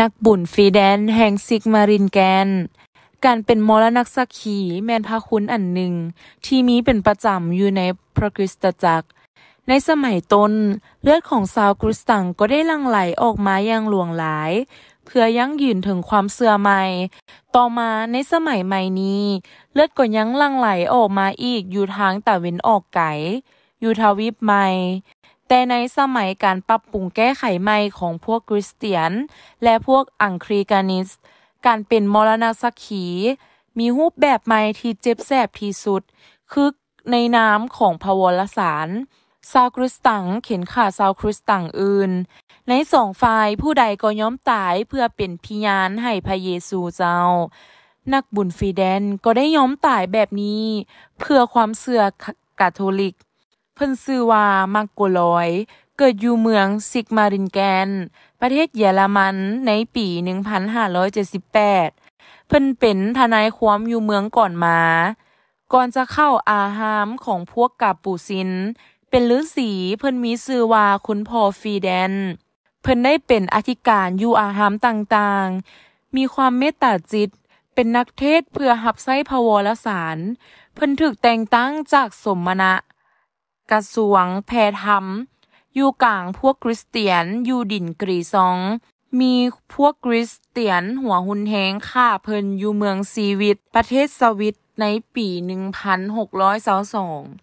นักบุญฟรีแดน แห่งซิกมารินแกน การเป็นมรณะสักขี แมนพาคุณอันหนึ่ง ที่มีเป็นประจำอยู่ในพระคริสตจักร ในสมัยต้นเลือดของซาวกริสตังก็ได้ลังไหลออกมาอย่างหลวงหลาย เพื่อยั่งยืนถึงความเสื่อใหม่ต่อมาในสมัยใหม่นี้ เลือดก็ยังลังไหลออกมาอีกอยู่ทางตะเวนออกไก่อยู่ทวีปใหม่แต่ในสมัยการปรับปรุงแก้ไขใหม่ของพวกคริสเตียน และพวกอังคริกานิสการเป็นมรณะสักขี มีรูปแบบใหม่ที่เจ็บแสบที่สุด คือในน้ำของพวรสารซาวคริสตังเข็นขาซาวคริสตังอื่น ในสองฝ่ายผู้ใดก็ย้อมตายเพื่อเป็นพิยานให้พระเยซูเจ้า นักบุญฟีแดนก็ได้ย้อมตายแบบนี้ เพื่อความเสื่อคาทอลิกพินซือวามักโกลอย เกิดอยู่เมืองซิกมารินแกน ประเทศเยอรมัน ในปี 1578 เพิ่นเป็นทนายความอยู่เมืองก่อนมา ก่อนจะเข้าอาหามของพวกกาปูซิน เป็นฤาษีเพิ่นมีชื่อว่าคุณพ่อฟีแดน เพิ่นได้เป็นอธิการอยู่อาหามต่างๆ มีความเมตตาจิต เป็นนักเทศเพื่อหับไส้พวรสาร เพิ่นถึกแต่งตั้งจากสมณะกระสวงแพทธมอยู่กลางพวกคริสเตียนอยู่ดินกรีซอง มีพวกคริสเตียนหัวหุนแหงข่าเพิ่นอยู่เมืองซีวิต ประเทศสวิตในปี 1622